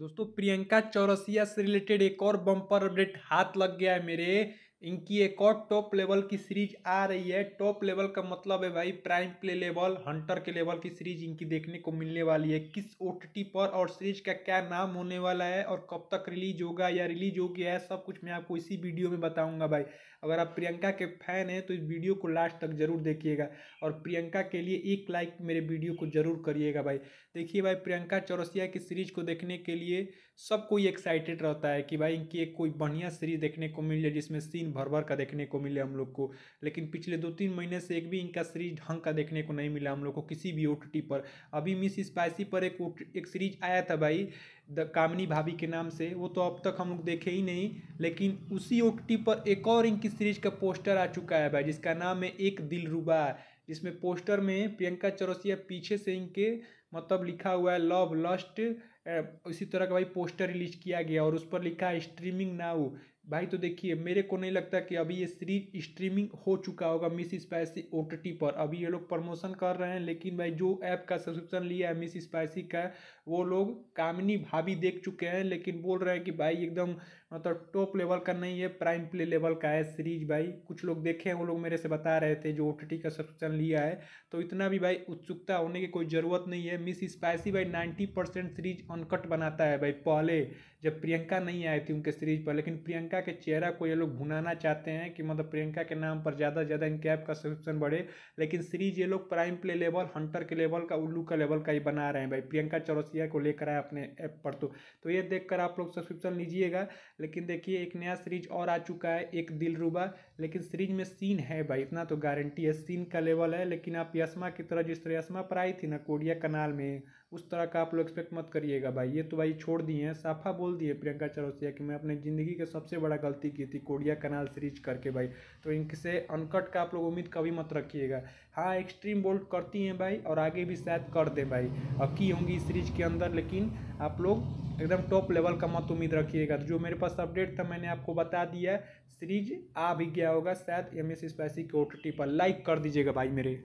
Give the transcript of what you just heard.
दोस्तों प्रियंका चौरसिया से रिलेटेड एक और बम्पर अपडेट हाथ लग गया है मेरे इनकी एक और टॉप लेवल की सीरीज आ रही है टॉप लेवल का मतलब है भाई प्राइम प्ले लेवल हंटर के लेवल की सीरीज इनकी देखने को मिलने वाली है किस ओ पर और सीरीज का क्या नाम होने वाला है और कब तक रिलीज होगा या रिलीज हो गया है सब कुछ मैं आपको इसी वीडियो में बताऊंगा भाई अगर आप प्रियंका के फैन हैं तो इस वीडियो को लास्ट तक जरूर देखिएगा और प्रियंका के लिए एक लाइक मेरे वीडियो को जरूर करिएगा भाई देखिए भाई प्रियंका चौरसिया की सीरीज को देखने के लिए सब कोई एक्साइटेड रहता है कि भाई इनकी एक कोई बढ़िया सीरीज देखने को मिल जाए जिसमें सीन सीरीज भर भर का देखने को मिले हम लोग को लेकिन पिछले दो तीन महीने से एक भी इनका सीरीज ढंग का देखने को नहीं मिला हम लोग को किसी भी ओ पर अभी मिस स्पाइसी पर एक एक सीरीज आया था भाई द कामनी भाभी के नाम से वो तो अब तक हम लोग देखे ही नहीं लेकिन उसी ओ पर एक और इनकी सीरीज का पोस्टर आ चुका है भाई जिसका नाम है एक दिल रुबा जिसमें पोस्टर में प्रियंका चौरसिया पीछे से इनके मतलब लिखा हुआ है लव लस्ट इसी तरह का भाई पोस्टर रिलीज किया गया और उस पर लिखा है स्ट्रीमिंग नाउ भाई तो देखिए मेरे को नहीं लगता कि अभी ये सीरीज स्ट्रीमिंग हो चुका होगा मिस स्पाइसी ओ पर अभी ये लोग प्रमोशन कर रहे हैं लेकिन भाई जो ऐप का सब्सक्रिप्शन लिया है मिस स्पाइसी का वो लोग कामनी भाभी देख चुके हैं लेकिन बोल रहे हैं कि भाई एकदम मतलब टॉप लेवल का नहीं है प्राइम प्ले लेवल का है सीरीज भाई कुछ लोग देखे हैं वो लोग मेरे से बता रहे थे जो ओ का सब्सक्रिप्शन लिया है तो इतना भी भाई उत्सुकता होने की कोई ज़रूरत नहीं है मिस स्पाइसी भाई नाइन्टी परसेंट सीरीज अनकट बनाता है भाई पहले जब प्रियंका नहीं आई थी उनके सीरीज पर लेकिन प्रियंका के चेहरा को ये लोग भुनाना चाहते हैं कि मतलब प्रियंका के नाम पर ज़्यादा से ज़्यादा इनके ऐप का सब्सक्रिप्शन बढ़े लेकिन सीरीज ये लोग प्राइम प्ले लेवल हंटर के लेवल का उल्लू का लेवल का ही बना रहे हैं भाई प्रियंका चौरसिया को लेकर आए अपने ऐप पर तो, तो ये देख आप लोग सब्सक्रिप्शन लीजिएगा लेकिन देखिए एक नया सीरीज और आ चुका है एक दिलरुबा लेकिन सीरीज में सीन है भाई इतना तो गारंटी है सीन का लेवल है लेकिन आप यशमा की तरह जिस तरह यशमा पर आई थी ना कोडिया कनाल सेमीफाइनल में उस तरह का आप लोग एक्सपेक्ट मत करिएगा भाई ये तो भाई छोड़ दिए हैं साफा बोल दिए प्रियंका चौरसिया कि मैं अपने ज़िंदगी का सबसे बड़ा गलती की थी कोडिया कनाल सीरीज करके भाई तो इनसे अनकट का आप लोग उम्मीद कभी मत रखिएगा हाँ एक्सट्रीम बोल्ड करती हैं भाई और आगे भी शायद कर दें भाई अब की होंगी सीरीज के अंदर लेकिन आप लोग एकदम टॉप लेवल का मत उम्मीद रखिएगा जो मेरे पास अपडेट था मैंने आपको बता दिया सीरीज आ भी गया होगा शायद एम एस स्पाइसी के ओ पर लाइक कर दीजिएगा भाई मेरे